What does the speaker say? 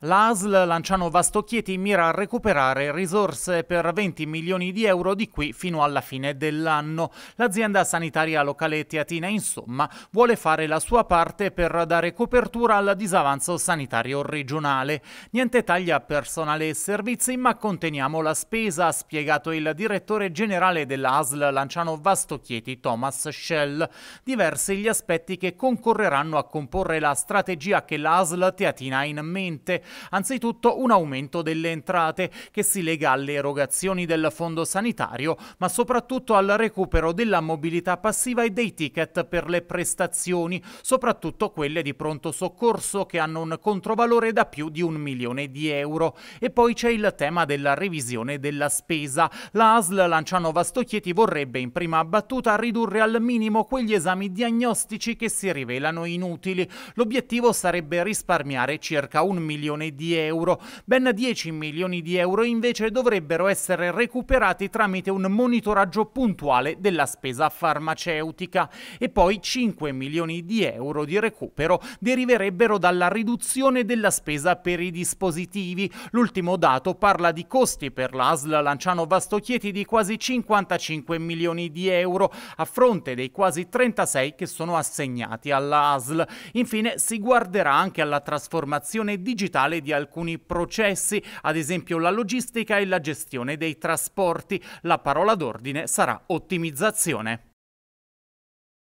L'ASL Lanciano Vastocchieti mira a recuperare risorse per 20 milioni di euro di qui fino alla fine dell'anno. L'azienda sanitaria locale Teatina, insomma, vuole fare la sua parte per dare copertura al disavanzo sanitario regionale. Niente taglia personale e servizi, ma conteniamo la spesa, ha spiegato il direttore generale dell'ASL Lanciano Vastocchieti, Thomas Schell. Diversi gli aspetti che concorreranno a comporre la strategia che l'ASL Teatina ha in mente anzitutto un aumento delle entrate che si lega alle erogazioni del fondo sanitario, ma soprattutto al recupero della mobilità passiva e dei ticket per le prestazioni, soprattutto quelle di pronto soccorso che hanno un controvalore da più di un milione di euro. E poi c'è il tema della revisione della spesa. La ASL Lanciano Vastocchieti vorrebbe in prima battuta ridurre al minimo quegli esami diagnostici che si rivelano inutili. L'obiettivo sarebbe risparmiare circa un milione milioni di euro. Ben 10 milioni di euro invece dovrebbero essere recuperati tramite un monitoraggio puntuale della spesa farmaceutica e poi 5 milioni di euro di recupero deriverebbero dalla riduzione della spesa per i dispositivi. L'ultimo dato parla di costi per l'ASL Lanciano Vastochieti di quasi 55 milioni di euro a fronte dei quasi 36 che sono assegnati alla ASL. Infine si guarderà anche alla trasformazione digitale generale di alcuni processi, ad esempio la logistica e la gestione dei trasporti. La parola d'ordine sarà ottimizzazione.